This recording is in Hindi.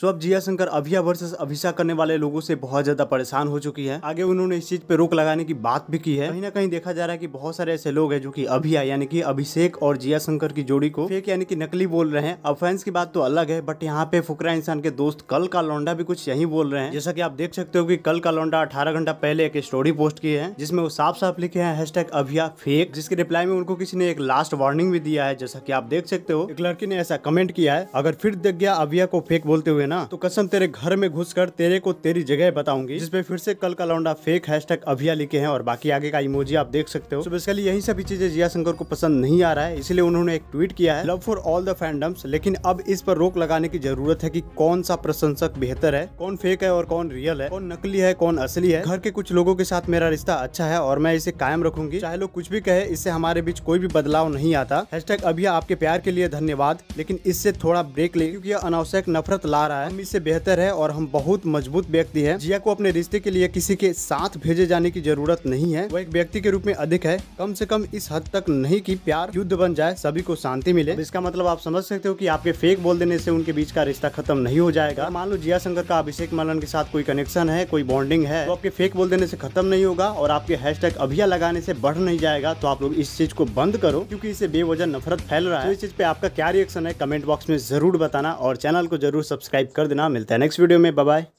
सो अब जिया शंकर अभिया वर्सेस अभिषा करने वाले लोगों से बहुत ज्यादा परेशान हो चुकी है आगे उन्होंने इस चीज पे रोक लगाने की बात भी की है कहीं ना कहीं देखा जा रहा है कि बहुत सारे ऐसे लोग हैं जो कि अभिया यानी कि अभिषेक और जिया शंकर की जोड़ी को फेक यानी कि नकली बोल रहे हैं अब फैंस की बात तो अलग है बट यहाँ पे फुकरा इंसान के दोस्त कल का लौंडा भी कुछ यही बोल रहे हैं जैसा की आप देख सकते हो की कल का लौंडा अठारह घंटा पहले एक स्टोरी पोस्ट की है जिसमें वो साफ साफ लिखे है हैशटैग अभिया फेक जिसके रिप्लाई में उनको किसी ने एक लास्ट वार्निंग भी दिया है जैसा की आप देख सकते हो एक लड़की ने ऐसा कमेंट किया है अगर फिर देख गया अभिया को फेक बोलते हुए हुए ना तो कसम तेरे घर में घुस कर तेरे को तेरी जगह बताऊंगी जिसपे फिर से कल का लौंडा फेक हैशटैग अभिया लिखे हैं और बाकी आगे का इमोजी आप देख सकते हो तो बेसिकली यही सभी चीजें जिया शंकर को पसंद नहीं आ रहा है इसलिए उन्होंने एक ट्वीट किया है love for all the fandoms लेकिन अब इस पर रोक लगाने की जरूरत है की कौन सा प्रशंसक बेहतर है कौन फेक है और कौन रियल है कौन नकली है कौन असली है घर के कुछ लोगों के साथ मेरा रिश्ता अच्छा है और मैं इसे कायम रखूंगी चाहे लोग कुछ भी कहे इससे हमारे बीच कोई भी बदलाव नहीं आता हैशटैग अभी आपके प्यार के लिए धन्यवाद लेकिन इससे थोड़ा ब्रेक ले क्योंकि यह अनावश्यक नफरत ला रहा रहा है हम इससे बेहतर है और हम बहुत मजबूत व्यक्ति है जिया को अपने रिश्ते के लिए किसी के साथ भेजे जाने की जरूरत नहीं है वो एक व्यक्ति के रूप में अधिक है कम से कम इस हद तक नहीं की प्यार युद्ध बन जाए सभी को शांति मिले इसका मतलब आप समझ सकते हो की आपके फेक बोल देने से उनके बीच का रिश्ता खत्म नहीं हो जाएगा मान लो जिया शंकर का अभिषेक मलन के साथ कोई कनेक्शन है कोई बॉन्डिंग है तो आपके फेक बोल देने से खत्म नहीं होगा और आपके हैशटैग अभिया लगाने से बढ़ नहीं जाएगा तो आप लोग इस चीज को बंद करो क्योंकि इसे बेवजह नफरत फैल रहा है तो इस चीज पे आपका क्या रिएक्शन है कमेंट बॉक्स में जरूर बताना और चैनल को जरूर सब्सक्राइब सब्सक्राइब कर देना मिलता है नेक्स्ट वीडियो में बाय